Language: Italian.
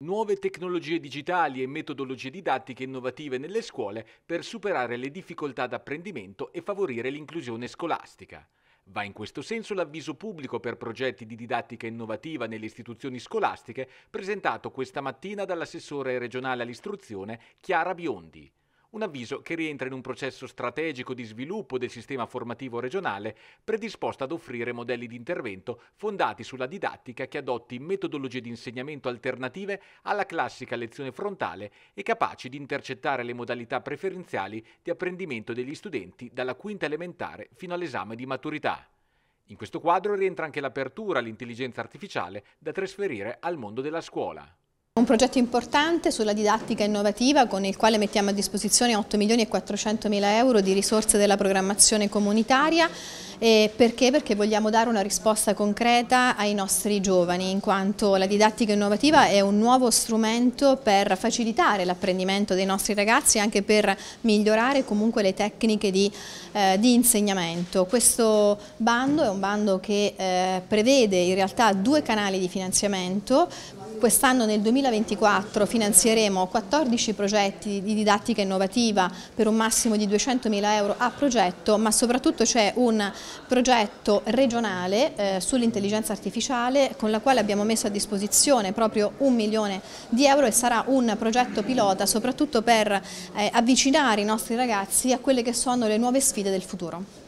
Nuove tecnologie digitali e metodologie didattiche innovative nelle scuole per superare le difficoltà d'apprendimento e favorire l'inclusione scolastica. Va in questo senso l'avviso pubblico per progetti di didattica innovativa nelle istituzioni scolastiche presentato questa mattina dall'assessore regionale all'istruzione Chiara Biondi un avviso che rientra in un processo strategico di sviluppo del sistema formativo regionale predisposto ad offrire modelli di intervento fondati sulla didattica che adotti metodologie di insegnamento alternative alla classica lezione frontale e capaci di intercettare le modalità preferenziali di apprendimento degli studenti dalla quinta elementare fino all'esame di maturità. In questo quadro rientra anche l'apertura all'intelligenza artificiale da trasferire al mondo della scuola. Un progetto importante sulla didattica innovativa con il quale mettiamo a disposizione 8 milioni e 400 mila euro di risorse della programmazione comunitaria eh, perché? Perché vogliamo dare una risposta concreta ai nostri giovani, in quanto la didattica innovativa è un nuovo strumento per facilitare l'apprendimento dei nostri ragazzi e anche per migliorare comunque le tecniche di, eh, di, insegnamento. Questo bando è un bando che eh, prevede in realtà due canali di finanziamento, Quest'anno nel 2024 finanzieremo 14 progetti di didattica innovativa per un massimo di 200.000 euro a progetto, ma soprattutto c'è un progetto regionale eh, sull'intelligenza artificiale con la quale abbiamo messo a disposizione proprio un milione di euro e sarà un progetto pilota soprattutto per eh, avvicinare i nostri ragazzi a quelle che sono le nuove sfide del futuro.